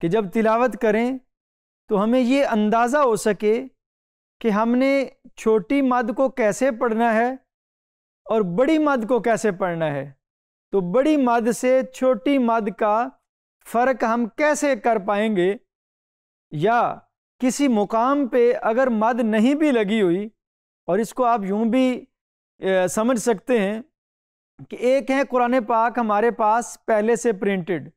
कि जब तिलावत करें तो हमें ये अंदाज़ा हो सके कि हमने छोटी मद को कैसे पढ़ना है और बड़ी मद को कैसे पढ़ना है तो बड़ी मद से छोटी मद का फ़र्क हम कैसे कर पाएंगे या किसी मुकाम पे अगर मद नहीं भी लगी हुई और इसको आप यूं भी ए, समझ सकते हैं कि एक है कुरान पाक हमारे पास पहले से प्रिंटेड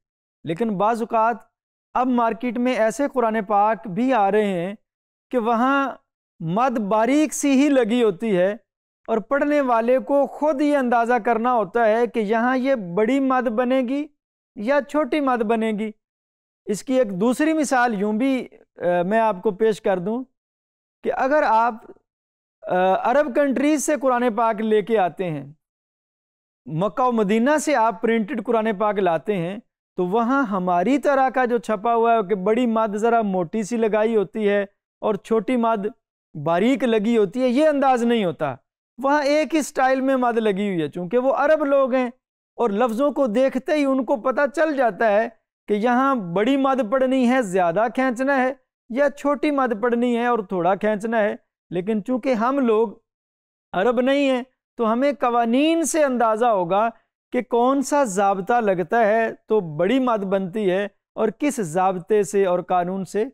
लेकिन बाज़ात अब मार्केट में ऐसे कुरान पाक भी आ रहे हैं कि वहाँ मद बारीक सी ही लगी होती है और पढ़ने वाले को खुद ये अंदाज़ा करना होता है कि यहाँ ये बड़ी मद बनेगी या छोटी मद बनेगी इसकी एक दूसरी मिसाल यूँ भी आ, मैं आपको पेश कर दूँ कि अगर आप आ, अरब कंट्रीज़ से कुरान पाक लेके आते हैं मक्का मदीना से आप प्रिंटेड कुरान पाक लाते हैं तो वहाँ हमारी तरह का जो छपा हुआ है कि बड़ी माद ज़रा मोटी सी लगाई होती है और छोटी माद बारीक लगी होती है ये अंदाज़ नहीं होता वहाँ एक ही स्टाइल में मद लगी हुई है चूँकि वो अरब लोग हैं और लफ्ज़ों को देखते ही उनको पता चल जाता है कि यहाँ बड़ी मद पढ़नी है ज़्यादा खींचना है या छोटी मद पढ़नी है और थोड़ा खींचना है लेकिन चूँकि हम लोग अरब नहीं हैं तो हमें कवानीन से अंदाज़ा होगा कि कौन सा जबता लगता है तो बड़ी मद बनती है और किस जबते से और कानून से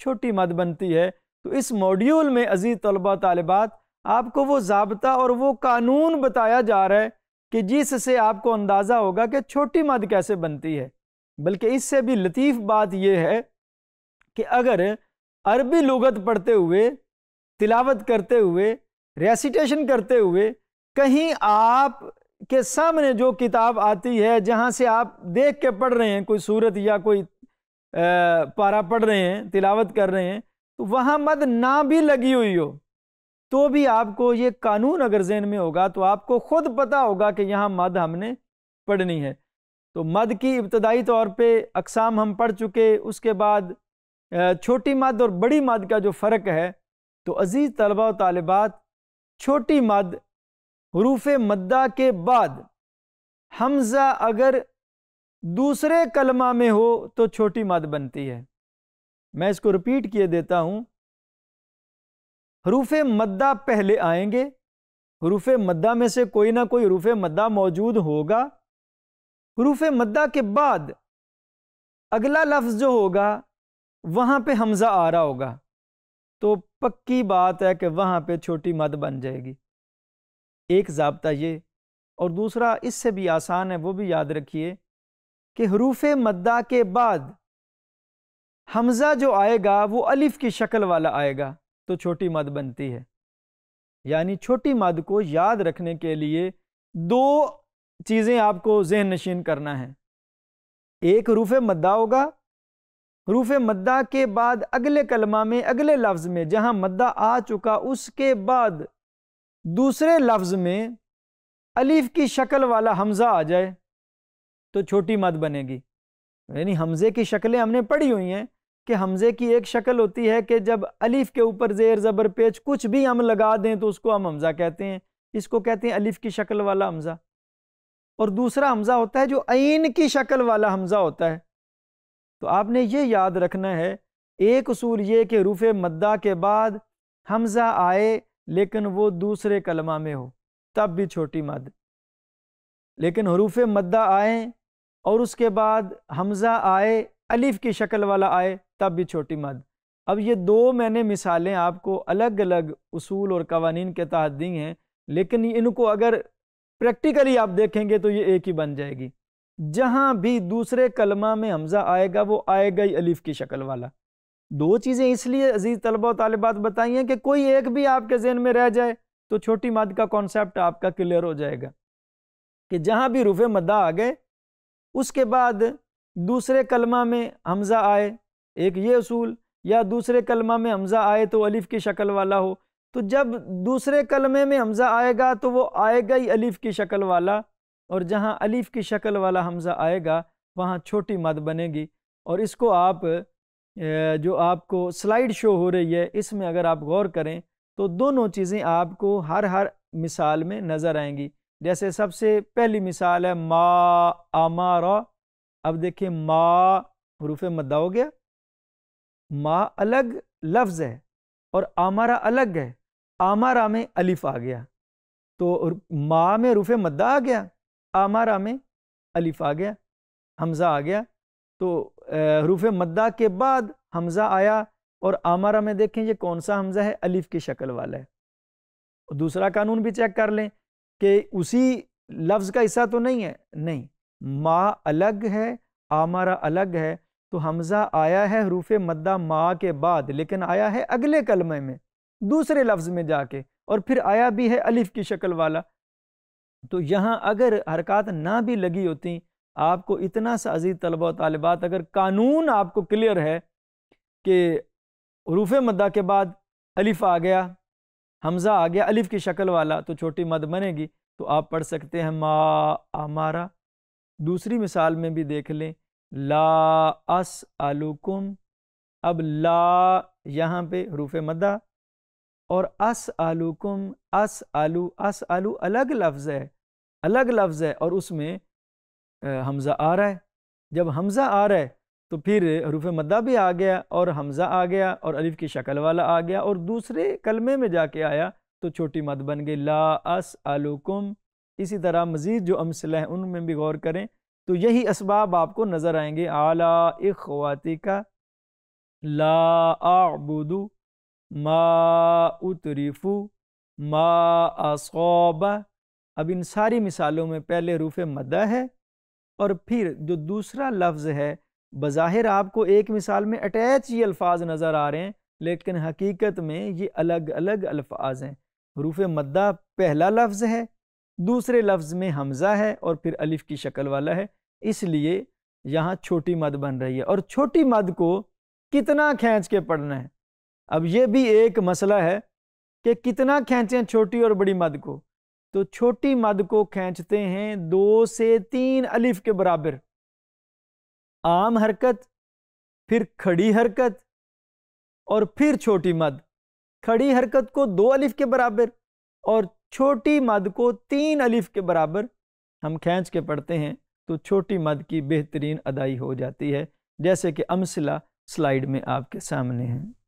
छोटी मद बनती है तो इस मॉड्यूल में अजीज़ तलबा तलबात आपको वो जबता और वो कानून बताया जा रहा है कि जिससे आपको अंदाज़ा होगा कि छोटी मद कैसे बनती है बल्कि इससे भी लतीफ़ बात यह है कि अगर अरबी लगत पढ़ते हुए तिलावत करते हुए रेसिटेशन करते हुए कहीं आप के सामने जो किताब आती है जहाँ से आप देख के पढ़ रहे हैं कोई सूरत या कोई पारा पढ़ रहे हैं तिलावत कर रहे हैं तो वहाँ मद ना भी लगी हुई हो तो भी आपको ये कानून अगर जहन में होगा तो आपको खुद पता होगा कि यहाँ मद हमने पढ़नी है तो मद की इब्तदाई तौर पे अकसाम हम पढ़ चुके उसके बाद छोटी मद और बड़ी मद का जो फ़र्क है तो अज़ीज़ तलबा व तालबात छोटी मद हरूफ मद्दा के बाद हमज़ा अगर दूसरे कलमा में हो तो छोटी मद बनती है मैं इसको रिपीट किए देता हूँ हरूफ मद्दा पहले आएंगे हरूफ मद्दा में से कोई ना कोई हरूफ मद्दा मौजूद होगा हरूफ मद्दा के बाद अगला लफ्ज़ जो होगा वहाँ पे हमज़ा आ रहा होगा तो पक्की बात है कि वहाँ पे छोटी मद बन जाएगी एक जबता ये और दूसरा इससे भी आसान है वो भी याद रखिए कि हरूफ मद्दा के बाद हमज़ा जो आएगा वो अलिफ की शक्ल वाला आएगा तो छोटी मद बनती है यानी छोटी मद को याद रखने के लिए दो चीज़ें आपको जहन नशीन करना है एक हरूफ मद्दा होगा हरूफ मद्दा के बाद अगले कलमा में अगले लफ्ज़ में जहाँ मद्दा आ चुका उसके बाद दूसरे लफ्ज़ में अलीफ की शक्ल वाला हमज़ा आ जाए तो छोटी मद बनेगी यानी हमज़े की शक्लें हमने पढ़ी हुई हैं कि हमज़े की एक शक्ल होती है कि जब अलीफ के ऊपर ज़ेर ज़बर पेच कुछ भी हम लगा दें तो उसको हम हमज़ा कहते हैं इसको कहते हैं अलीफ की शक्ल वाला हमज़ा और दूसरा हमज़ा होता है जो आन की शक्ल वाला हमज़ा होता है तो आपने ये याद रखना है एक असूल ये कि रूफ़ मद्दा के बाद हमज़ा आए लेकिन वो दूसरे कलमा में हो तब भी छोटी मद लेकिन हरूफ मद्दा आए और उसके बाद हमज़ा आए अलिफ की शक्ल वाला आए तब भी छोटी मद अब ये दो मैंने मिसालें आपको अलग अलग उसूल और कवानीन के तहत दी हैं लेकिन इनको अगर प्रैक्टिकली आप देखेंगे तो ये एक ही बन जाएगी जहाँ भी दूसरे कलमा में हमज़ा आएगा वो आएगा ही अलिफ की शक्ल वाला दो चीज़ें इसलिए अजीज़ तलबा तालिबात बताई हैं कि कोई एक भी आपके जहन में रह जाए तो छोटी मद का कॉन्सेप्ट आपका क्लियर हो जाएगा कि जहाँ भी रुफ़ मदा आ गए उसके बाद दूसरे कलमा में हमज़ा आए एक ये असूल या दूसरे कलमा में हमज़ा आए तो अलिफ़ की शक्ल वाला हो तो जब दूसरे कलमे में हमज़ा आएगा तो वो आएगा ही अलिफ़ की शक्ल वाला और जहाँ अलिफ़ की शक्ल वाला हमज़ा आएगा वहाँ छोटी मद बनेगी और इसको आप जो आपको स्लाइड शो हो रही है इसमें अगर आप गौर करें तो दोनों चीज़ें आपको हर हर मिसाल में नज़र आएंगी जैसे सबसे पहली मिसाल है मा आमारा अब देखिए मा हरूफ मद्दा हो गया मा अलग लफ्ज़ है और आमारा अलग है आमारा में अलिफ आ गया तो मा में रूफ मद्दा आ गया आमारा में अलिफ आ गया हमज़ा आ गया तो हरूफ मद्दा के बाद हमज़ा आया और आमारा में देखें ये कौन सा हमज़ा है अलिफ की शक्ल वाला है और दूसरा कानून भी चेक कर लें कि उसी लफ्ज़ का हिस्सा तो नहीं है नहीं माँ अलग है आमारा अलग है तो हमज़ा आया है हरूफ मद्दा माँ के बाद लेकिन आया है अगले कलमे में दूसरे लफ्ज़ में जाके और फिर आया भी है अलिफ की शक्ल वाला तो यहाँ अगर हरकत ना भी लगी होती आपको इतना सा अजीज़ तलबा तलबात अगर कानून आपको क्लियर है कि रूफ़ मद्दा के बाद अलिफ़ आ गया हमज़ा आ गया अलिफ़ की शक्ल वाला तो छोटी मद बनेगी तो आप पढ़ सकते हैं मा आमारा दूसरी मिसाल में भी देख लें ला अस आलुकुम अब ला यहाँ पे रूफ़ मद्दा और अस आलुकुम अस आलू अस आलू अलग लफ्ज़ है अलग लफ्ज़ है और उसमें हमज़ा आ रहा है जब हमज़ा आ रहा है तो फिर हरूफ मद्दा भी आ गया और हमज़ा आ गया और अलिफ की शक्ल वाला आ गया और दूसरे कलमे में जाके आया तो छोटी मद बन गई ला अस आलुकुम इसी तरह मज़ीद जो अमसल हैं उनमें भी गौर करें तो यही इसबाब आपको नज़र आएंगे आला इखवाती का ला आबुदु मा उतरीफ़ु मा असौबा अब इन सारी मिसालों में पहले रूफ़ मदा है और फिर जो दूसरा लफ्ज़ है बज़ाहिर आपको एक मिसाल में अटैच ये अल्फाज नज़र आ रहे हैं लेकिन हकीकत में ये अलग अलग अल्फाज हैं हरूफ मद्दा पहला लफ्ज़ है दूसरे लफ्ज़ में हमज़ा है और फिर अलिफ़ की शक्ल वाला है इसलिए यहाँ छोटी मद बन रही है और छोटी मद को कितना खींच के पढ़ना है अब ये भी एक मसला है कि कितना खींचें छोटी और बड़ी मद को तो छोटी मद को खींचते हैं दो से तीन अलिफ के बराबर आम हरकत फिर खड़ी हरकत और फिर छोटी मद खड़ी हरकत को दो अलिफ के बराबर और छोटी मद को तीन अलिफ के बराबर हम खींच के पढ़ते हैं तो छोटी मद की बेहतरीन अदाई हो जाती है जैसे कि अमसिला स्लाइड में आपके सामने है